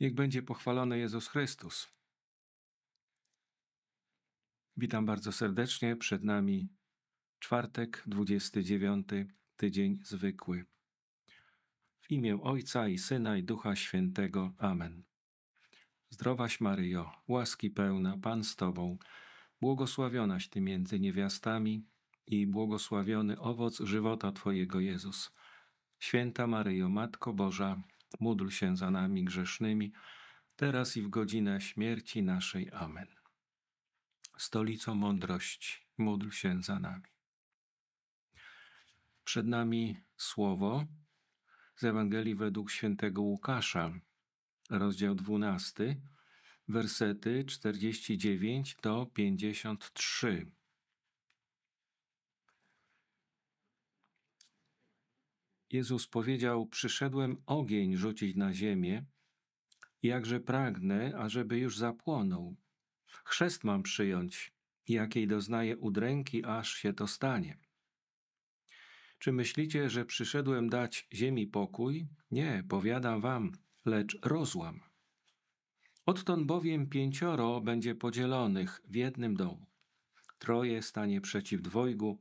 Niech będzie pochwalony Jezus Chrystus. Witam bardzo serdecznie. Przed nami czwartek, 29 tydzień zwykły. W imię Ojca i Syna i Ducha Świętego. Amen. Zdrowaś Maryjo, łaski pełna, Pan z Tobą, błogosławionaś Ty między niewiastami i błogosławiony owoc żywota Twojego Jezus. Święta Maryjo, Matko Boża, módl się za nami grzesznymi, teraz i w godzinę śmierci naszej. Amen. Stolico mądrości, módl się za nami. Przed nami słowo z Ewangelii według świętego Łukasza, rozdział 12, wersety 49 do 53. Jezus powiedział: Przyszedłem ogień rzucić na ziemię, jakże pragnę, ażeby już zapłonął. Chrzest mam przyjąć, jakiej doznaję udręki, aż się to stanie. Czy myślicie, że przyszedłem dać ziemi pokój? Nie, powiadam wam, lecz rozłam. Odtąd bowiem pięcioro będzie podzielonych w jednym domu. Troje stanie przeciw dwojgu,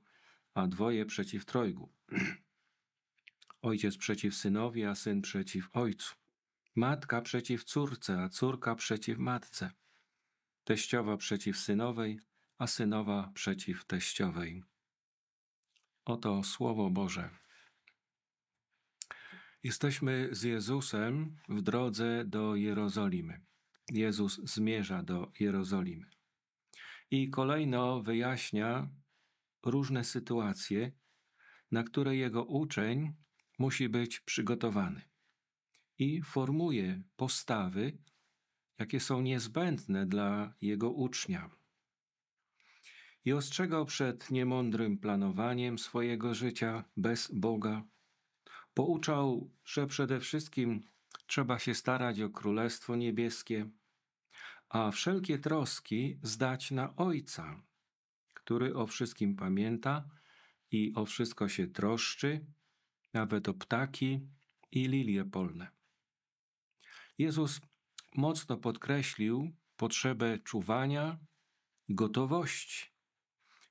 a dwoje przeciw trojgu. ojciec przeciw synowi, a syn przeciw ojcu, matka przeciw córce, a córka przeciw matce, teściowa przeciw synowej, a synowa przeciw teściowej. Oto Słowo Boże. Jesteśmy z Jezusem w drodze do Jerozolimy. Jezus zmierza do Jerozolimy. I kolejno wyjaśnia różne sytuacje, na które jego uczeń musi być przygotowany i formuje postawy, jakie są niezbędne dla jego ucznia. I ostrzegał przed niemądrym planowaniem swojego życia bez Boga. Pouczał, że przede wszystkim trzeba się starać o Królestwo Niebieskie, a wszelkie troski zdać na Ojca, który o wszystkim pamięta i o wszystko się troszczy nawet o ptaki i lilie polne. Jezus mocno podkreślił potrzebę czuwania i gotowości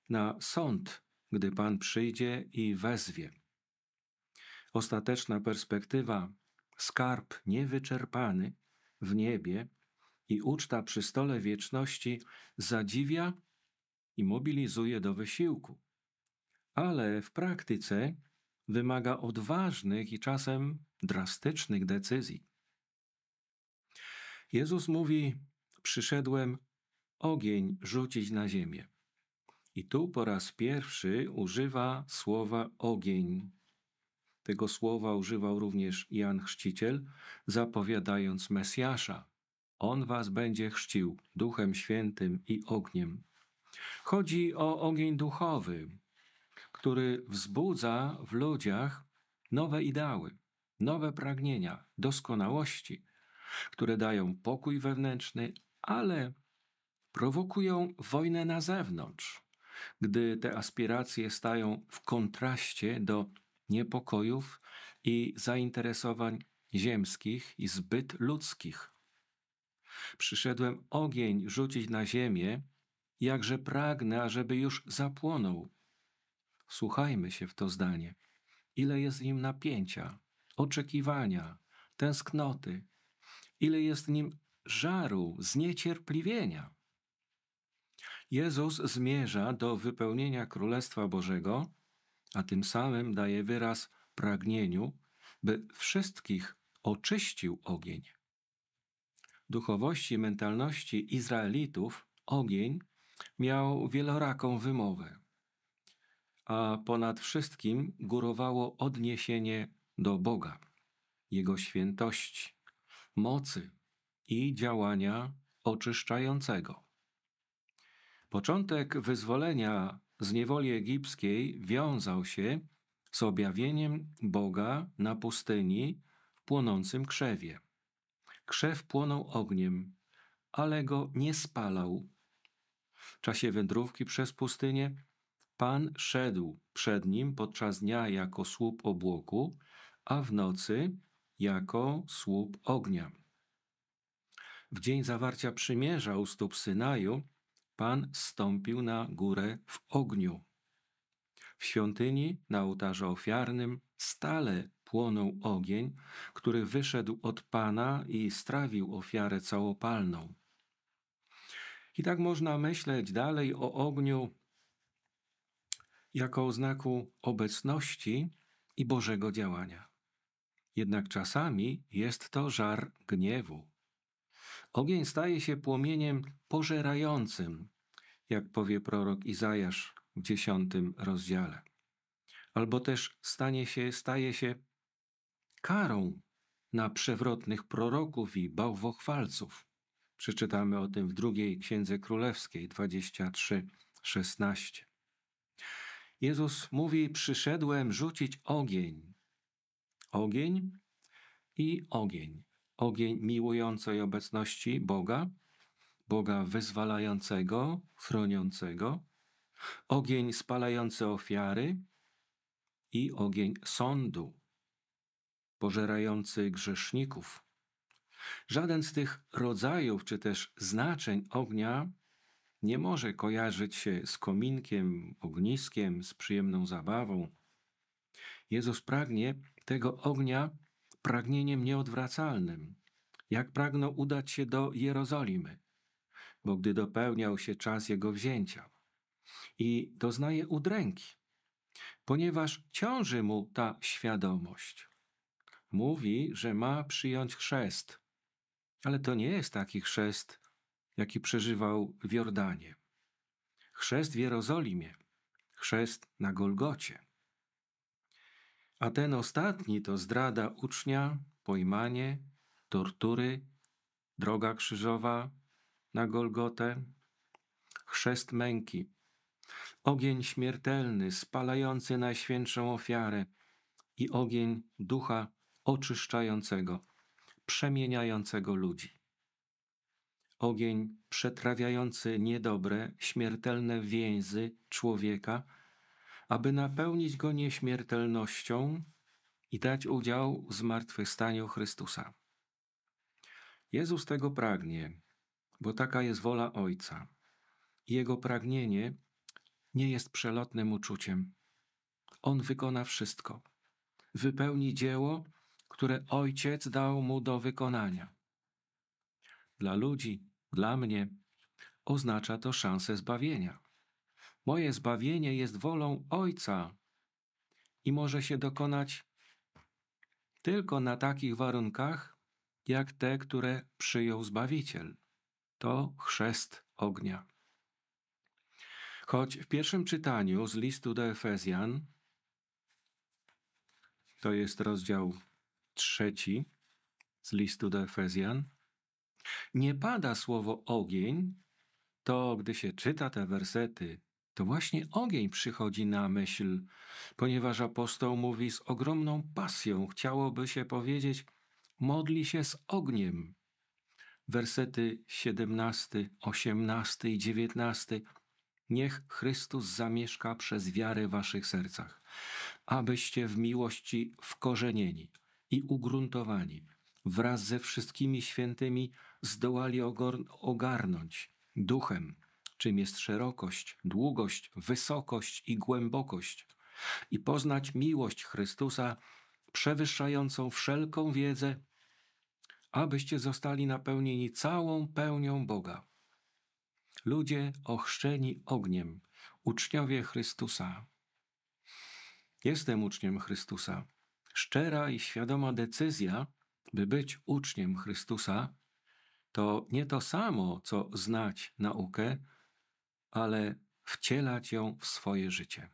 na sąd, gdy Pan przyjdzie i wezwie. Ostateczna perspektywa, skarb niewyczerpany w niebie i uczta przy stole wieczności zadziwia i mobilizuje do wysiłku. Ale w praktyce wymaga odważnych i czasem drastycznych decyzji. Jezus mówi: Przyszedłem ogień rzucić na ziemię. I tu po raz pierwszy używa słowa ogień. Tego słowa używał również Jan Chrzciciel, zapowiadając Mesjasza. On was będzie chrzcił duchem świętym i ogniem. Chodzi o ogień duchowy, który wzbudza w ludziach nowe ideały, nowe pragnienia doskonałości, które dają pokój wewnętrzny, ale prowokują wojnę na zewnątrz, gdy te aspiracje stają w kontraście do niepokojów i zainteresowań ziemskich i zbyt ludzkich. Przyszedłem ogień rzucić na ziemię, jakże pragnę, ażeby już zapłonął, Wsłuchajmy się w to zdanie. Ile jest w nim napięcia, oczekiwania, tęsknoty, ile jest w nim żaru, zniecierpliwienia. Jezus zmierza do wypełnienia Królestwa Bożego, a tym samym daje wyraz pragnieniu, by wszystkich oczyścił ogień. Duchowości mentalności Izraelitów ogień miał wieloraką wymowę a ponad wszystkim górowało odniesienie do Boga, Jego świętości, mocy i działania oczyszczającego. Początek wyzwolenia z niewoli egipskiej wiązał się z objawieniem Boga na pustyni w płonącym krzewie. Krzew płonął ogniem, ale go nie spalał. W czasie wędrówki przez pustynię Pan szedł przed nim podczas dnia jako słup obłoku, a w nocy jako słup ognia. W dzień zawarcia przymierza u stóp Synaju Pan stąpił na górę w ogniu. W świątyni na ołtarzu ofiarnym stale płonął ogień, który wyszedł od Pana i strawił ofiarę całopalną. I tak można myśleć dalej o ogniu jako znaku obecności i Bożego działania. Jednak czasami jest to żar gniewu. Ogień staje się płomieniem pożerającym, jak powie prorok Izajasz w dziesiątym rozdziale. Albo też stanie się, staje się karą na przewrotnych proroków i bałwochwalców. Przeczytamy o tym w drugiej Księdze Królewskiej 23:16. Jezus mówi: Przyszedłem rzucić ogień. Ogień i ogień. Ogień miłującej obecności Boga, Boga wyzwalającego, chroniącego, ogień spalający ofiary i ogień sądu, pożerający grzeszników. Żaden z tych rodzajów czy też znaczeń ognia nie może kojarzyć się z kominkiem, ogniskiem, z przyjemną zabawą. Jezus pragnie tego ognia pragnieniem nieodwracalnym, jak pragnął udać się do Jerozolimy, bo gdy dopełniał się czas jego wzięcia i doznaje udręki, ponieważ ciąży mu ta świadomość. Mówi, że ma przyjąć chrzest, ale to nie jest taki chrzest, jaki przeżywał w Jordanie. Chrzest w Jerozolimie, chrzest na Golgocie. A ten ostatni to zdrada ucznia, pojmanie, tortury, droga krzyżowa na Golgotę, chrzest męki, ogień śmiertelny spalający najświętszą ofiarę i ogień ducha oczyszczającego, przemieniającego ludzi ogień przetrawiający niedobre, śmiertelne więzy człowieka, aby napełnić go nieśmiertelnością i dać udział w zmartwychwstaniu Chrystusa. Jezus tego pragnie, bo taka jest wola Ojca. Jego pragnienie nie jest przelotnym uczuciem. On wykona wszystko. Wypełni dzieło, które Ojciec dał mu do wykonania dla ludzi, dla mnie, oznacza to szansę zbawienia. Moje zbawienie jest wolą Ojca i może się dokonać tylko na takich warunkach, jak te, które przyjął Zbawiciel. To chrzest ognia. Choć w pierwszym czytaniu z listu do Efezjan, to jest rozdział trzeci z listu do Efezjan, nie pada słowo ogień, to gdy się czyta te wersety, to właśnie ogień przychodzi na myśl, ponieważ apostoł mówi z ogromną pasją, chciałoby się powiedzieć, modli się z ogniem. Wersety 17, 18 i 19. Niech Chrystus zamieszka przez wiarę w waszych sercach, abyście w miłości wkorzenieni i ugruntowani wraz ze wszystkimi świętymi zdołali ogarnąć duchem, czym jest szerokość, długość, wysokość i głębokość, i poznać miłość Chrystusa przewyższającą wszelką wiedzę, abyście zostali napełnieni całą pełnią Boga. Ludzie ochrzczeni ogniem, uczniowie Chrystusa. Jestem uczniem Chrystusa. Szczera i świadoma decyzja by być uczniem Chrystusa, to nie to samo, co znać naukę, ale wcielać ją w swoje życie.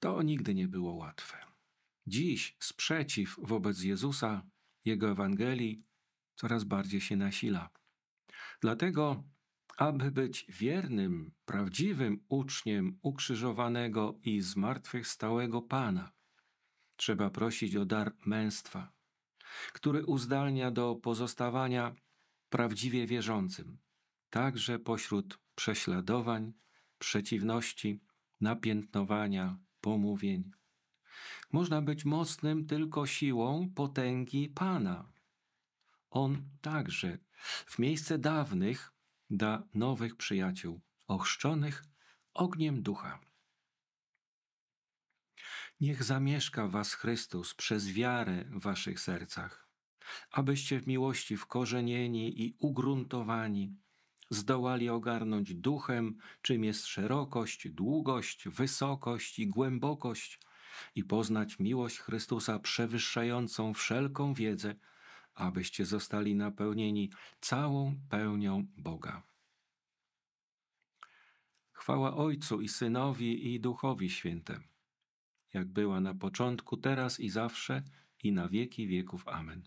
To nigdy nie było łatwe. Dziś sprzeciw wobec Jezusa, Jego Ewangelii coraz bardziej się nasila. Dlatego, aby być wiernym, prawdziwym uczniem ukrzyżowanego i zmartwychwstałego Pana, trzeba prosić o dar męstwa, który uzdalnia do pozostawania prawdziwie wierzącym, także pośród prześladowań, przeciwności, napiętnowania, pomówień. Można być mocnym tylko siłą potęgi Pana. On także w miejsce dawnych da nowych przyjaciół, ochrzczonych ogniem ducha. Niech zamieszka was Chrystus przez wiarę w waszych sercach, abyście w miłości wkorzenieni i ugruntowani zdołali ogarnąć duchem, czym jest szerokość, długość, wysokość i głębokość, i poznać miłość Chrystusa przewyższającą wszelką wiedzę, abyście zostali napełnieni całą pełnią Boga. Chwała Ojcu i Synowi i Duchowi Świętemu jak była na początku, teraz i zawsze, i na wieki wieków. Amen.